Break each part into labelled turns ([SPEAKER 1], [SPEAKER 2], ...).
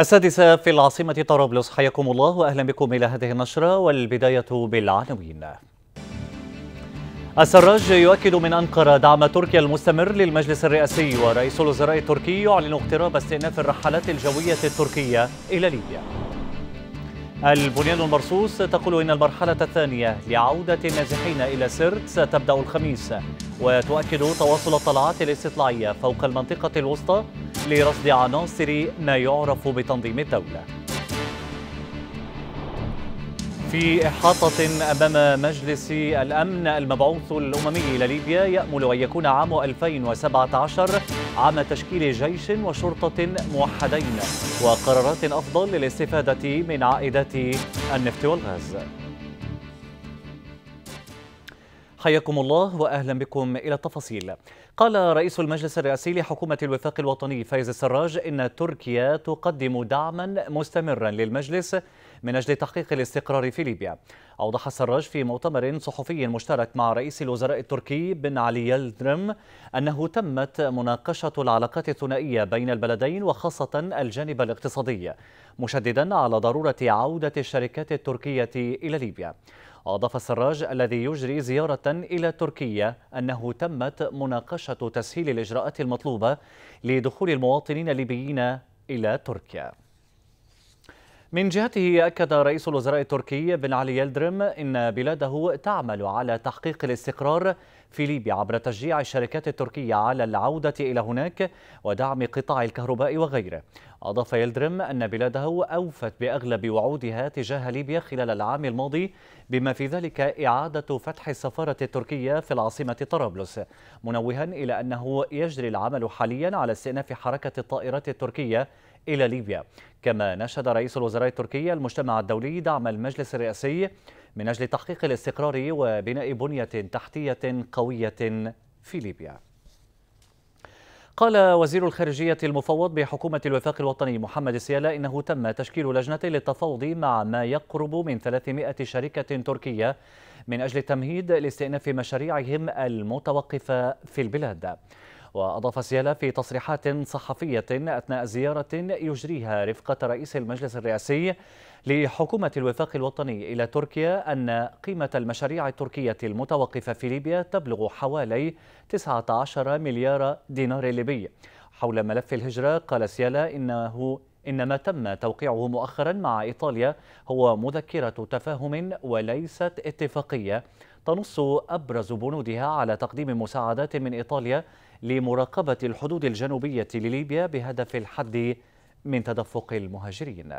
[SPEAKER 1] السادسة في العاصمة طرابلس حياكم الله وأهلا بكم إلى هذه النشرة والبداية بالعناوين السراج يؤكد من أنقرة دعم تركيا المستمر للمجلس الرئاسي ورئيس الوزراء التركي يعلن اقتراب استئناف الرحلات الجوية التركية إلى ليبيا البنيان المرصوص تقول إن المرحلة الثانية لعودة النازحين إلى سرت ستبدأ الخميس وتؤكد تواصل الطلعات الاستطلاعية فوق المنطقة الوسطى لرصد عناصر ما يعرف بتنظيم الدولة في إحاطة أمام مجلس الأمن المبعوث الأممي إلى ليبيا يأمل أن يكون عام 2017 عام تشكيل جيش وشرطة موحدين وقرارات أفضل للاستفادة من عائدات النفط والغاز حياكم الله وأهلا بكم إلى التفاصيل قال رئيس المجلس الرئاسي لحكومة الوفاق الوطني فايز السراج إن تركيا تقدم دعما مستمرا للمجلس من أجل تحقيق الاستقرار في ليبيا أوضح السراج في مؤتمر صحفي مشترك مع رئيس الوزراء التركي بن علي يلدرم أنه تمت مناقشة العلاقات الثنائية بين البلدين وخاصة الجانب الاقتصادي مشددا على ضرورة عودة الشركات التركية إلى ليبيا وأضاف السراج الذي يجري زيارة إلى تركيا أنه تمت مناقشة تسهيل الإجراءات المطلوبة لدخول المواطنين الليبيين إلى تركيا من جهته أكد رئيس الوزراء التركي بن علي يلدرم إن بلاده تعمل على تحقيق الاستقرار في ليبيا عبر تشجيع الشركات التركية على العودة إلى هناك ودعم قطاع الكهرباء وغيره أضاف يلدرم أن بلاده أوفت بأغلب وعودها تجاه ليبيا خلال العام الماضي بما في ذلك إعادة فتح السفارة التركية في العاصمة طرابلس منوها إلى أنه يجري العمل حاليا على استئناف حركة الطائرات التركية إلى ليبيا كما نشد رئيس الوزراء التركي المجتمع الدولي دعم المجلس الرئاسي من أجل تحقيق الاستقرار وبناء بنية تحتية قوية في ليبيا قال وزير الخارجية المفوض بحكومة الوفاق الوطني محمد السيالة إنه تم تشكيل لجنة للتفاوض مع ما يقرب من 300 شركة تركية من أجل تمهيد لاستئناف مشاريعهم المتوقفة في البلاد وأضاف سيالة في تصريحات صحفية أثناء زيارة يجريها رفقة رئيس المجلس الرئاسي لحكومة الوفاق الوطني إلى تركيا أن قيمة المشاريع التركية المتوقفة في ليبيا تبلغ حوالي 19 مليار دينار ليبي حول ملف الهجرة قال سيالة إنه إن ما تم توقيعه مؤخرا مع إيطاليا هو مذكرة تفاهم وليست اتفاقية تنص أبرز بنودها على تقديم مساعدات من إيطاليا لمراقبة الحدود الجنوبية لليبيا بهدف الحد من تدفق المهاجرين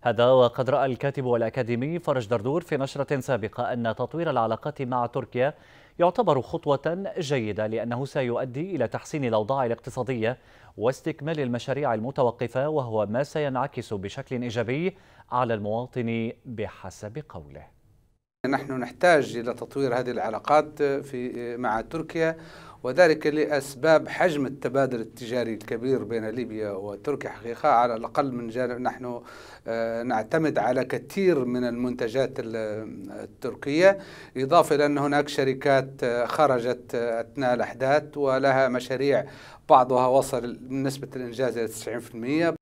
[SPEAKER 1] هذا وقد رأى الكاتب والأكاديمي فرج دردور في نشرة سابقة أن تطوير العلاقات مع تركيا يعتبر خطوة جيدة لأنه سيؤدي إلى تحسين الأوضاع الاقتصادية واستكمال المشاريع المتوقفة وهو ما سينعكس بشكل إيجابي على المواطن بحسب قوله نحن نحتاج إلى تطوير هذه العلاقات في مع تركيا وذلك لأسباب حجم التبادل التجاري الكبير بين ليبيا وتركيا حقيقة على الأقل من جانب نحن آه، نعتمد على كثير من المنتجات التركية إضافة إلى أن هناك شركات آه، خرجت آه، أثناء الأحداث ولها مشاريع بعضها وصل نسبة الإنجاز إلى 90%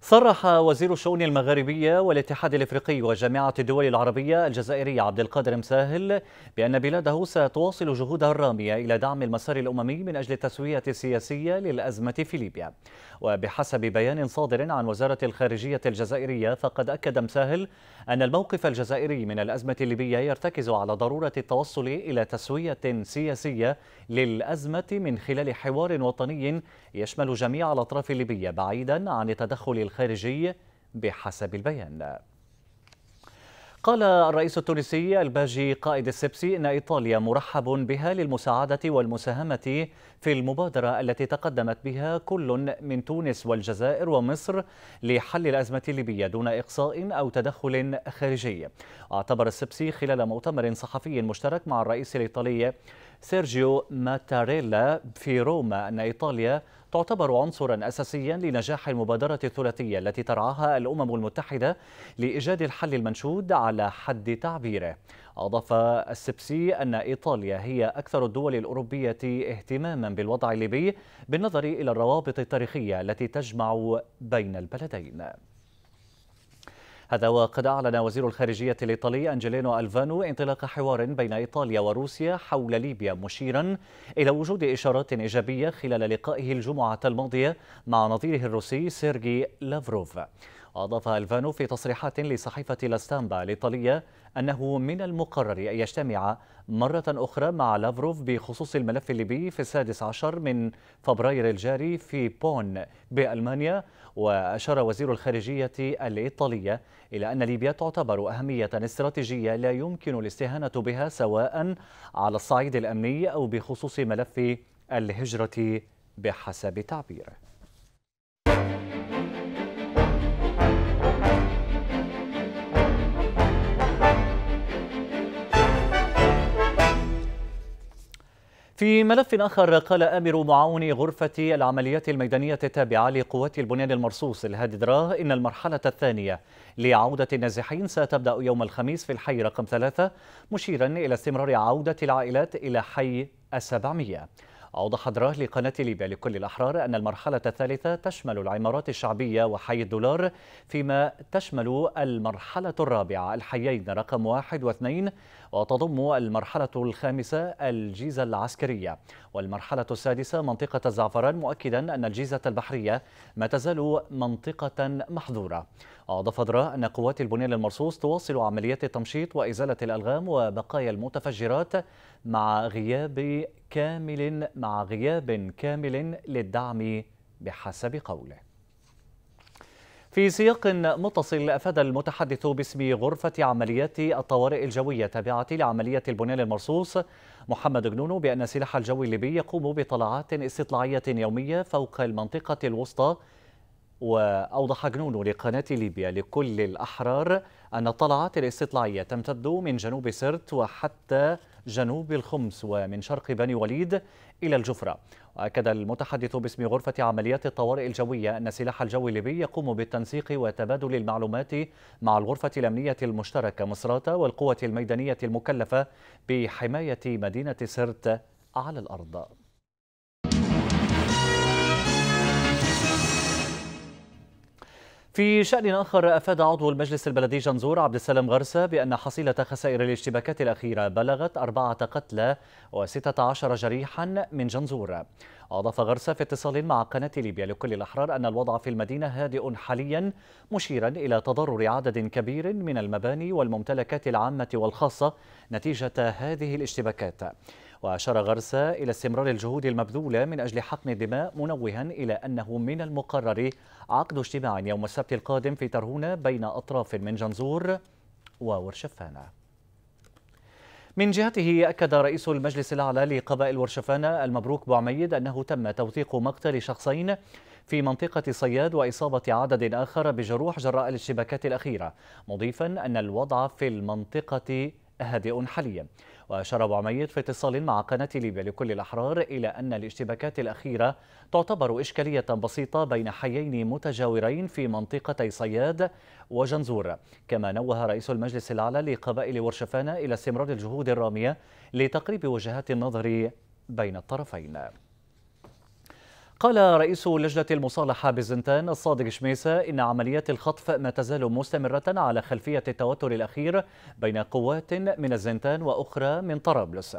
[SPEAKER 1] صرح وزير الشؤون المغاربية والاتحاد الافريقي وجامعة الدول العربية الجزائرية عبد القادر مساهل بأن بلاده ستواصل جهودها الرامية إلى دعم المسار الأممي من أجل التسوية السياسية للأزمة في ليبيا وبحسب بيان صادر عن وزارة الخارجية الجزائرية فقد أكد مساهل أن الموقف الجزائري من الأزمة الليبية يرتكز على ضرورة التوصل إلى تسوية سياسية للأزمة من خلال حوار وطني يشمل جميع الأطراف الليبية بعيدا عن التدخل الخارجي بحسب البيان قال الرئيس التونسي الباجي قائد السبسي ان ايطاليا مرحب بها للمساعده والمساهمه في المبادرة التي تقدمت بها كل من تونس والجزائر ومصر لحل الأزمة الليبية دون إقصاء أو تدخل خارجي اعتبر السبسي خلال مؤتمر صحفي مشترك مع الرئيس الإيطالي سيرجيو ماتاريلا في روما أن إيطاليا تعتبر عنصرا اساسيا لنجاح المبادره الثلاثيه التي ترعاها الامم المتحده لايجاد الحل المنشود على حد تعبيره أضاف السبسي أن إيطاليا هي أكثر الدول الأوروبية اهتماما بالوضع الليبي بالنظر إلى الروابط التاريخية التي تجمع بين البلدين هذا وقد أعلن وزير الخارجية الإيطالي أنجلينو ألفانو انطلاق حوار بين إيطاليا وروسيا حول ليبيا مشيرا إلى وجود إشارات إيجابية خلال لقائه الجمعة الماضية مع نظيره الروسي سيرجي لافروف أضاف ألفانو في تصريحات لصحيفة لاستامبا الإيطالية أنه من المقرر أن يجتمع مرة أخرى مع لافروف بخصوص الملف الليبي في السادس عشر من فبراير الجاري في بون بألمانيا وأشار وزير الخارجية الإيطالية إلى أن ليبيا تعتبر أهمية استراتيجية لا يمكن الاستهانة بها سواء على الصعيد الأمني أو بخصوص ملف الهجرة بحسب تعبيره في ملف آخر قال آمر معاون غرفة العمليات الميدانية التابعة لقوات البنيان المرصوص الهاددراه إن المرحلة الثانية لعودة النازحين ستبدأ يوم الخميس في الحي رقم ثلاثة مشيرا إلى استمرار عودة العائلات إلى حي السبعمية أوضح دراه لقناة ليبيا لكل الأحرار أن المرحلة الثالثة تشمل العمارات الشعبية وحي الدولار فيما تشمل المرحلة الرابعة الحيين رقم واحد واثنين وتضم المرحلة الخامسة الجيزة العسكرية والمرحلة السادسة منطقة الزعفران مؤكدا أن الجيزة البحرية ما تزال منطقة محظورة أضاف درا أن قوات البنيان المرصوص تواصل عمليات التمشيط وإزالة الألغام وبقايا المتفجرات مع غياب كامل مع غياب كامل للدعم بحسب قوله في سياق متصل أفاد المتحدث باسم غرفة عمليات الطوارئ الجوية تابعة لعملية البنيان المرصوص محمد جنونو بأن سلاح الجو الليبي يقوم بطلعات استطلاعية يومية فوق المنطقة الوسطى وأوضح جنونو لقناة ليبيا لكل الأحرار أن الطلعات الاستطلاعية تمتد من جنوب سرت وحتى جنوب الخمس ومن شرق بني وليد إلى الجفرة وأكد المتحدث باسم غرفة عمليات الطوارئ الجوية أن سلاح الجو الليبي يقوم بالتنسيق وتبادل المعلومات مع الغرفة الأمنية المشتركة مصراتة والقوة الميدانية المكلفة بحماية مدينة سرت على الأرض في شأن آخر أفاد عضو المجلس البلدي جنزور عبد السلام غرسة بأن حصيلة خسائر الاشتباكات الأخيرة بلغت أربعة قتلى وستة عشر جريحا من جنزور أضاف غرسة في اتصال مع قناة ليبيا لكل الأحرار أن الوضع في المدينة هادئ حاليا مشيرا إلى تضرر عدد كبير من المباني والممتلكات العامة والخاصة نتيجة هذه الاشتباكات وأشار غرسة إلى استمرار الجهود المبذولة من أجل حقن الدماء منوها إلى أنه من المقرر عقد اجتماع يوم السبت القادم في ترهونة بين أطراف من جنزور وورشفانة من جهته أكد رئيس المجلس الأعلى لقبائل ورشفانة المبروك بوعميد أنه تم توثيق مقتل شخصين في منطقة صياد وإصابة عدد آخر بجروح جراء الاشتباكات الأخيرة مضيفا أن الوضع في المنطقة هادئ حاليا وأشار أبو عميد في اتصال مع قناة ليبيا لكل الأحرار إلى أن الاشتباكات الأخيرة تعتبر إشكالية بسيطة بين حيين متجاورين في منطقتي صياد وجنزور كما نوه رئيس المجلس الأعلى لقبائل ورشفانة إلى استمرار الجهود الرامية لتقريب وجهات النظر بين الطرفين قال رئيس لجنة المصالحة بزنتان الصادق شميسة إن عمليات الخطف ما تزال مستمرة على خلفية التوتر الأخير بين قوات من الزنتان وأخرى من طرابلس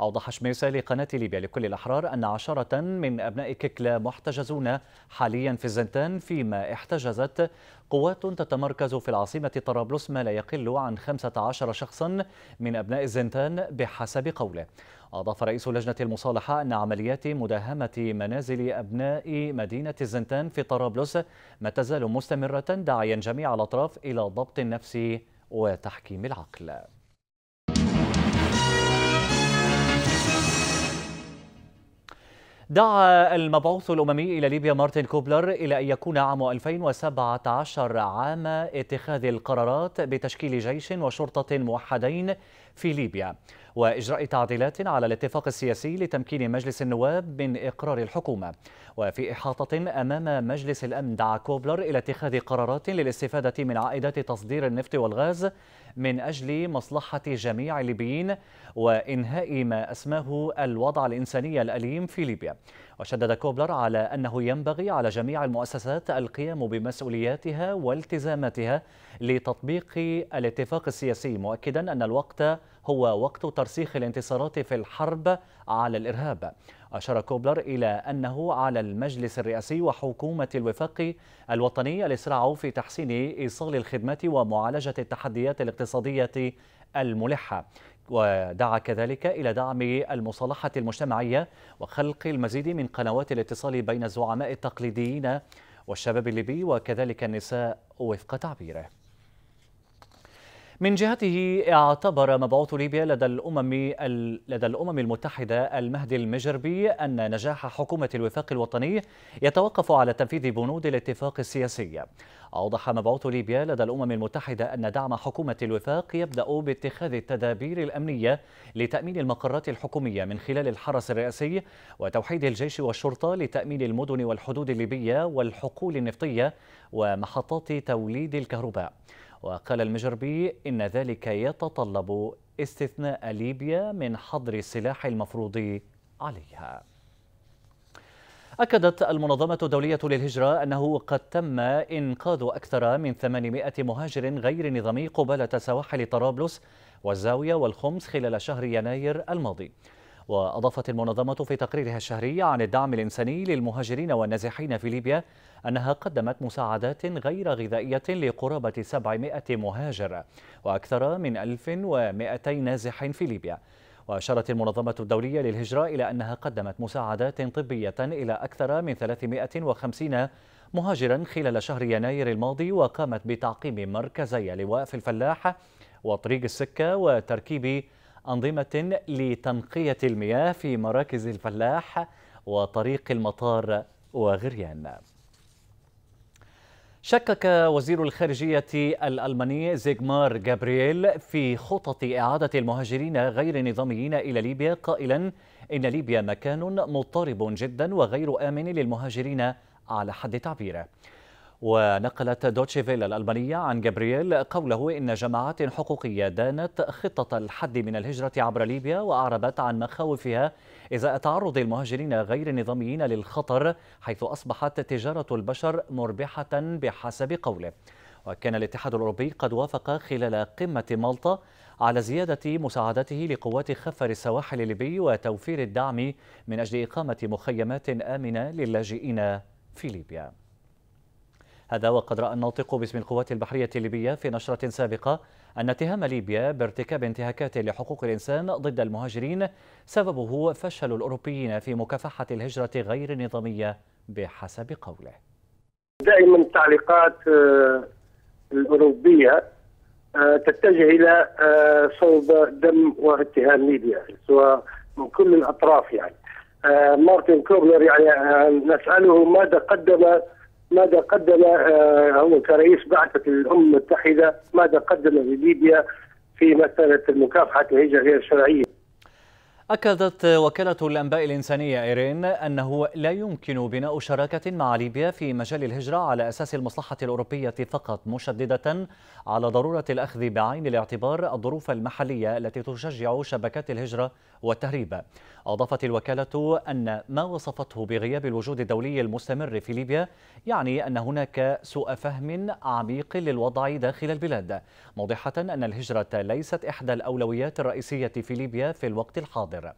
[SPEAKER 1] أوضح شميسة لقناة ليبيا لكل الأحرار أن عشرة من أبناء ككلا محتجزون حاليا في الزنتان فيما احتجزت قوات تتمركز في العاصمة طرابلس ما لا يقل عن 15 شخصا من أبناء الزنتان بحسب قوله أضاف رئيس لجنة المصالحة أن عمليات مداهمة منازل أبناء مدينة الزنتان في طرابلس ما تزال مستمرة داعيا جميع الأطراف إلى ضبط النفس وتحكيم العقل دعا المبعوث الأممي إلى ليبيا مارتن كوبلر إلى أن يكون عام 2017 عام اتخاذ القرارات بتشكيل جيش وشرطة موحدين في ليبيا وإجراء تعديلات على الاتفاق السياسي لتمكين مجلس النواب من إقرار الحكومة وفي إحاطة أمام مجلس الأمن دعا كوبلر إلى اتخاذ قرارات للاستفادة من عائدات تصدير النفط والغاز من أجل مصلحة جميع الليبيين وإنهاء ما أسماه الوضع الإنساني الأليم في ليبيا وشدد كوبلر على أنه ينبغي على جميع المؤسسات القيام بمسؤولياتها والتزاماتها لتطبيق الاتفاق السياسي مؤكدا أن الوقت هو وقت ترسيخ الانتصارات في الحرب على الإرهاب أشار كوبلر إلى أنه على المجلس الرئاسي وحكومة الوفاق الوطني الإسراع في تحسين إيصال الخدمات ومعالجة التحديات الاقتصادية الملحة ودعا كذلك إلى دعم المصالحة المجتمعية وخلق المزيد من قنوات الاتصال بين الزعماء التقليديين والشباب الليبي وكذلك النساء وفق تعبيره من جهته اعتبر مبعوث ليبيا لدى الأمم لدى الأمم المتحدة المهدي المجربي أن نجاح حكومة الوفاق الوطني يتوقف على تنفيذ بنود الاتفاق السياسي. أوضح مبعوث ليبيا لدى الأمم المتحدة أن دعم حكومة الوفاق يبدأ باتخاذ التدابير الأمنية لتأمين المقرات الحكومية من خلال الحرس الرئاسي وتوحيد الجيش والشرطة لتأمين المدن والحدود الليبية والحقول النفطية ومحطات توليد الكهرباء. وقال المجربي إن ذلك يتطلب استثناء ليبيا من حظر السلاح المفروض عليها أكدت المنظمة الدولية للهجرة أنه قد تم إنقاذ أكثر من 800 مهاجر غير نظامي قبالة سواحل طرابلس والزاوية والخمس خلال شهر يناير الماضي وأضافت المنظمة في تقريرها الشهري عن الدعم الإنساني للمهاجرين والنازحين في ليبيا أنها قدمت مساعدات غير غذائية لقرابة 700 مهاجر وأكثر من 1200 نازح في ليبيا وأشارت المنظمة الدولية للهجرة إلى أنها قدمت مساعدات طبية إلى أكثر من 350 مهاجرا خلال شهر يناير الماضي وقامت بتعقيم مركزي لواء في الفلاح وطريق السكة وتركيب أنظمة لتنقية المياه في مراكز الفلاح وطريق المطار وغريان شكك وزير الخارجية الألماني زيغمار جابرييل في خطط إعادة المهاجرين غير النظاميين إلى ليبيا قائلا إن ليبيا مكان مضطرب جدا وغير آمن للمهاجرين على حد تعبيره ونقلت فيلا الألمانية عن جابرييل قوله إن جماعات حقوقية دانت خطة الحد من الهجرة عبر ليبيا وأعربت عن مخاوفها إزاء تعرض المهاجرين غير النظاميين للخطر حيث أصبحت تجارة البشر مربحة بحسب قوله وكان الاتحاد الأوروبي قد وافق خلال قمة مالطا على زيادة مساعدته لقوات خفر السواحل الليبي وتوفير الدعم من أجل إقامة مخيمات آمنة للاجئين في ليبيا هذا وقد رأى الناطق باسم القوات البحرية الليبية في نشرة سابقة أن اتهام ليبيا بارتكاب انتهاكات لحقوق الإنسان ضد المهاجرين سببه فشل الأوروبيين في مكافحة الهجرة غير النظامية بحسب قوله دائما التعليقات آه، الأوروبية آه، تتجه إلى آه، صوب دم واتهام ليبيا سواء من كل الأطراف يعني مارتن كوبلر يعني نسأله ماذا قدم ماذا قدم آه، هو كرئيس بعثة الأمم المتحدة ماذا قدم لليبيا في مسألة مكافحة الهجرة غير الشرعية أكدت وكالة الأنباء الإنسانية إيرين أنه لا يمكن بناء شراكة مع ليبيا في مجال الهجرة على أساس المصلحة الأوروبية فقط مشددة على ضرورة الأخذ بعين الاعتبار الظروف المحلية التي تشجع شبكات الهجرة والتهريب أضافت الوكالة أن ما وصفته بغياب الوجود الدولي المستمر في ليبيا يعني أن هناك سوء فهم عميق للوضع داخل البلاد موضحة أن الهجرة ليست إحدى الأولويات الرئيسية في ليبيا في الوقت الحاضر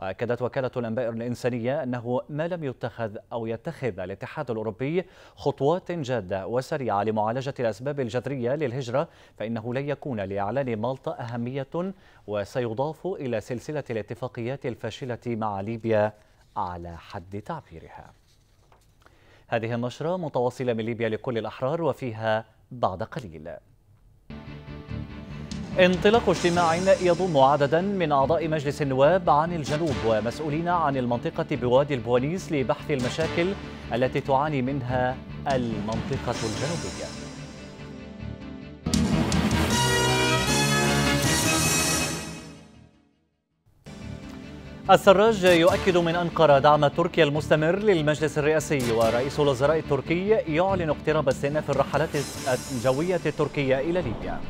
[SPEAKER 1] أكدت وكالة الأنباء الإنسانية أنه ما لم يتخذ أو يتخذ الاتحاد الأوروبي خطوات جادة وسريعة لمعالجة الأسباب الجذرية للهجرة فإنه لن يكون لإعلان مالطا أهمية وسيضاف إلى سلسلة الاتفاقيات الفاشلة مع ليبيا على حد تعبيرها هذه النشرة متواصلة من ليبيا لكل الأحرار وفيها بعد قليل انطلاق اجتماع يضم عددا من أعضاء مجلس النواب عن الجنوب ومسؤولين عن المنطقة بوادي البوليس لبحث المشاكل التي تعاني منها المنطقة الجنوبية السراج يؤكد من أنقرة دعم تركيا المستمر للمجلس الرئاسي ورئيس الوزراء التركي يعلن اقتراب استئناف الرحلات الجوية التركية إلى ليبيا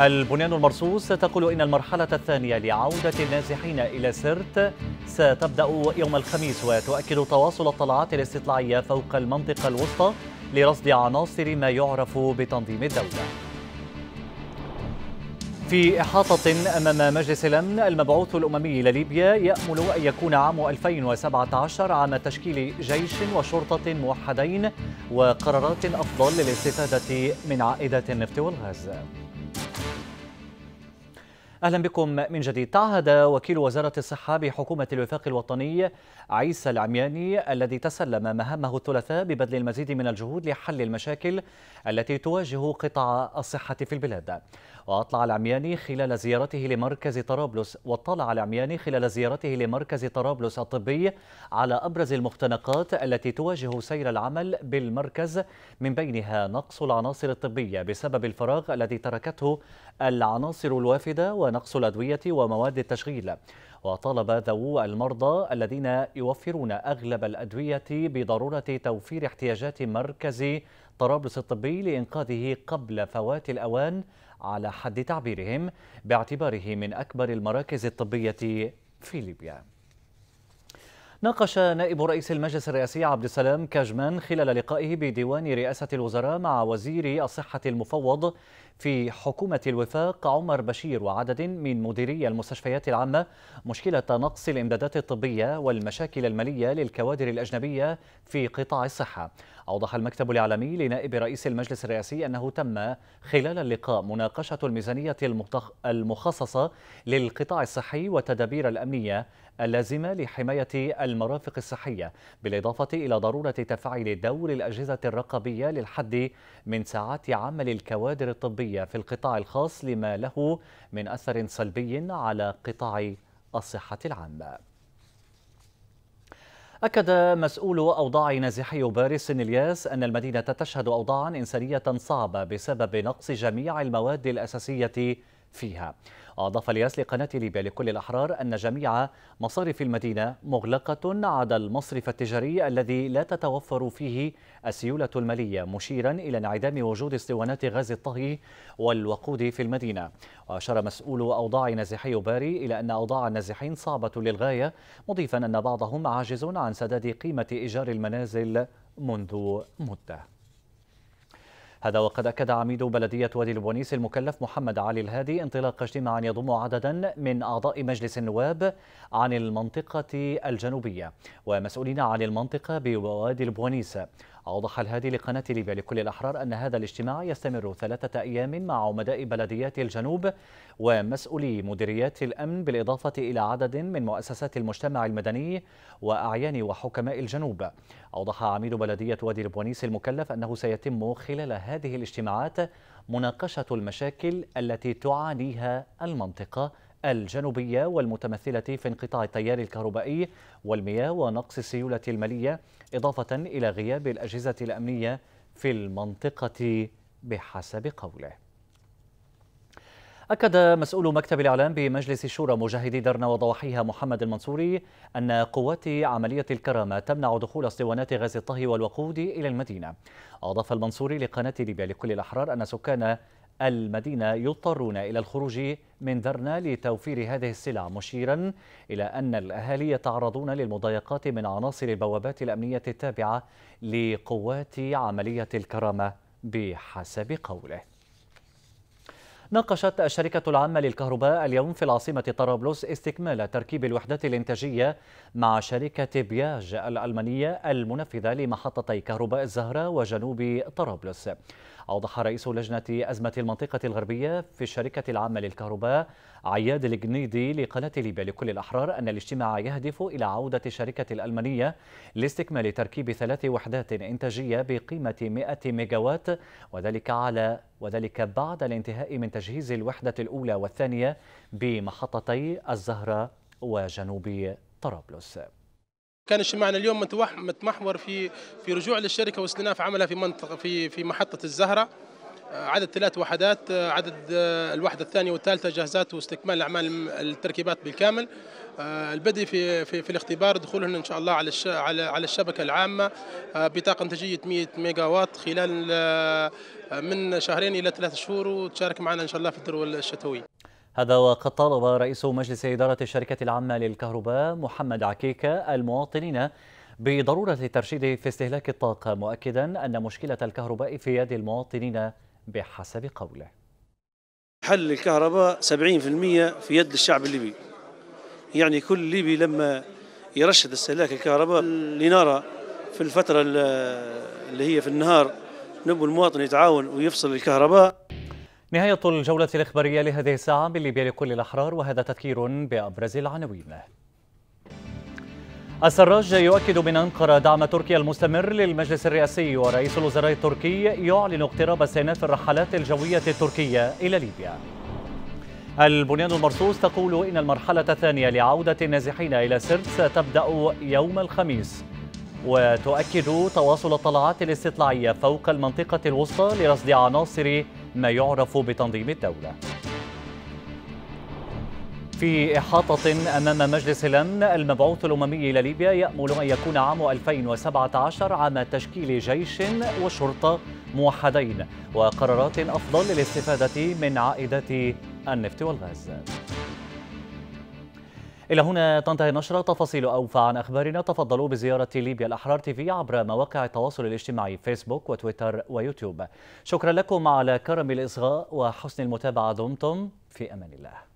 [SPEAKER 1] البنيان المرصوص تقول إن المرحلة الثانية لعودة النازحين إلى سرت ستبدأ يوم الخميس وتؤكد تواصل الطلعات الاستطلاعية فوق المنطقة الوسطى لرصد عناصر ما يعرف بتنظيم الدولة في إحاطة أمام مجلس الأمن المبعوث الأممي لليبيا يأمل أن يكون عام 2017 عام تشكيل جيش وشرطة موحدين وقرارات أفضل للاستفادة من عائدات النفط والغاز أهلا بكم من جديد تعهد وكيل وزارة الصحة بحكومة الوفاق الوطني عيسى العمياني الذي تسلم مهامه الثلاثاء ببذل المزيد من الجهود لحل المشاكل التي تواجه قطاع الصحة في البلاد وأطلع العمياني خلال زيارته لمركز طرابلس واطلع العمياني خلال زيارته لمركز طرابلس الطبي على أبرز المختنقات التي تواجه سير العمل بالمركز من بينها نقص العناصر الطبية بسبب الفراغ الذي تركته العناصر الوافدة ونقص الأدوية ومواد التشغيل وطالب ذوو المرضى الذين يوفرون أغلب الأدوية بضرورة توفير احتياجات مركز طرابلس الطبي لإنقاذه قبل فوات الأوان على حد تعبيرهم باعتباره من أكبر المراكز الطبية في ليبيا ناقش نائب رئيس المجلس الرئاسي عبد السلام كاجمان خلال لقائه بديوان رئاسة الوزراء مع وزير الصحة المفوض في حكومة الوفاق عمر بشير وعدد من مديري المستشفيات العامة مشكلة نقص الإمدادات الطبية والمشاكل المالية للكوادر الأجنبية في قطاع الصحة أوضح المكتب الإعلامي لنائب رئيس المجلس الرئاسي أنه تم خلال اللقاء مناقشة الميزانية المخصصة للقطاع الصحي والتدابير الأمنية اللازمة لحماية المرافق الصحية بالإضافة إلى ضرورة تفعيل دور الأجهزة الرقابية للحد من ساعات عمل الكوادر الطبية في القطاع الخاص لما له من أثر سلبي على قطاع الصحة العامة أكد مسؤول أوضاع نازحي باريس إلياس أن المدينة تشهد أوضاعا إنسانية صعبة بسبب نقص جميع المواد الأساسية فيها أضاف الياس لقناة ليبيا لكل الأحرار أن جميع مصارف المدينة مغلقة عدا المصرف التجاري الذي لا تتوفر فيه السيولة المالية مشيرا إلى انعدام وجود اسطوانات غاز الطهي والوقود في المدينة وأشار مسؤول أوضاع نازحي باري إلى أن أوضاع النازحين صعبة للغاية مضيفا أن بعضهم عاجز عن سداد قيمة إيجار المنازل منذ مده هذا وقد أكد عميد بلدية وادي البونيس المكلف محمد علي الهادي انطلاق اجتماع يضم عددا من أعضاء مجلس النواب عن المنطقة الجنوبية ومسؤولين عن المنطقة بوادي البونيس أوضح الهادي لقناة ليبيا لكل الأحرار أن هذا الاجتماع يستمر ثلاثة أيام مع عمداء بلديات الجنوب ومسؤولي مديريات الأمن بالإضافة إلى عدد من مؤسسات المجتمع المدني وأعيان وحكماء الجنوب أوضح عميد بلدية وادي البونيس المكلف أنه سيتم خلال هذه الاجتماعات مناقشة المشاكل التي تعانيها المنطقة الجنوبية والمتمثلة في انقطاع التيار الكهربائي والمياه ونقص السيولة المالية إضافة إلى غياب الأجهزة الأمنية في المنطقة بحسب قوله أكد مسؤول مكتب الإعلام بمجلس الشورى مجاهدي درنا وضواحيها محمد المنصوري أن قوات عملية الكرامة تمنع دخول اسطوانات غاز الطهي والوقود إلى المدينة أضاف المنصوري لقناة ليبيا لكل الأحرار أن سكان المدينة يضطرون إلى الخروج من درنا لتوفير هذه السلع مشيرا إلى أن الأهالي يتعرضون للمضايقات من عناصر البوابات الأمنية التابعة لقوات عملية الكرامة بحسب قوله ناقشت الشركة العامة للكهرباء اليوم في العاصمة طرابلس استكمال تركيب الوحدات الإنتاجية مع شركة بياج الألمانية المنفذة لمحطتي كهرباء الزهرة وجنوب طرابلس أوضح رئيس لجنة أزمة المنطقة الغربية في الشركة العامة للكهرباء عياد الجنيدي لقناة ليبيا لكل الأحرار أن الاجتماع يهدف إلى عودة الشركة الألمانية لاستكمال تركيب ثلاث وحدات إنتاجية بقيمة 100 ميجاوات وذلك على وذلك بعد الانتهاء من تجهيز الوحدة الأولى والثانية بمحطتي الزهرة وجنوب طرابلس كان اجتماعنا اليوم متمحور في في رجوع للشركه واستئناف عملها في منطقه في في محطه الزهره آه، عدد ثلاث وحدات آه، عدد آه، الوحده الثانيه والثالثه جاهزات واستكمال اعمال التركيبات بالكامل البدء في في, في الاختبار دخولهن ان شاء الله على على على الشبكه العامه بطاقه انتاجيه 100 ميجا وات خلال من شهرين الى ثلاث شهور وتشارك معنا ان شاء الله في الدروه الشتويه هذا وقد طالب رئيس مجلس إدارة الشركة العامة للكهرباء محمد عكيكة المواطنين بضرورة الترشيد في استهلاك الطاقة مؤكدا أن مشكلة الكهرباء في يد المواطنين بحسب قوله حل الكهرباء 70% في يد الشعب الليبي يعني كل ليبي لما يرشد استهلاك الكهرباء لنرى في الفترة اللي هي في النهار نبو المواطن يتعاون ويفصل الكهرباء نهاية الجولة الإخبارية لهذه الساعة من ليبيا لكل الأحرار وهذا تذكير بأبرز العناوين السراج يؤكد من أنقرة دعم تركيا المستمر للمجلس الرئاسي ورئيس الوزراء التركي يعلن اقتراب استئناف الرحلات الجوية التركية إلى ليبيا البنيان المرصوص تقول إن المرحلة الثانية لعودة النازحين إلى سرت ستبدأ يوم الخميس وتؤكد تواصل الطلعات الاستطلاعية فوق المنطقة الوسطى لرصد عناصر ما يعرف بتنظيم الدولة في إحاطة أمام مجلس الأمن المبعوث الأممي إلى ليبيا يأمل أن يكون عام 2017 عام تشكيل جيش وشرطة موحدين وقرارات أفضل للاستفادة من عائدات النفط والغاز إلى هنا تنتهي نشرة تفاصيل أوفى عن أخبارنا تفضلوا بزيارة ليبيا الأحرار تيفي عبر مواقع التواصل الاجتماعي فيسبوك وتويتر ويوتيوب شكرا لكم على كرم الإصغاء وحسن المتابعة دمتم في أمان الله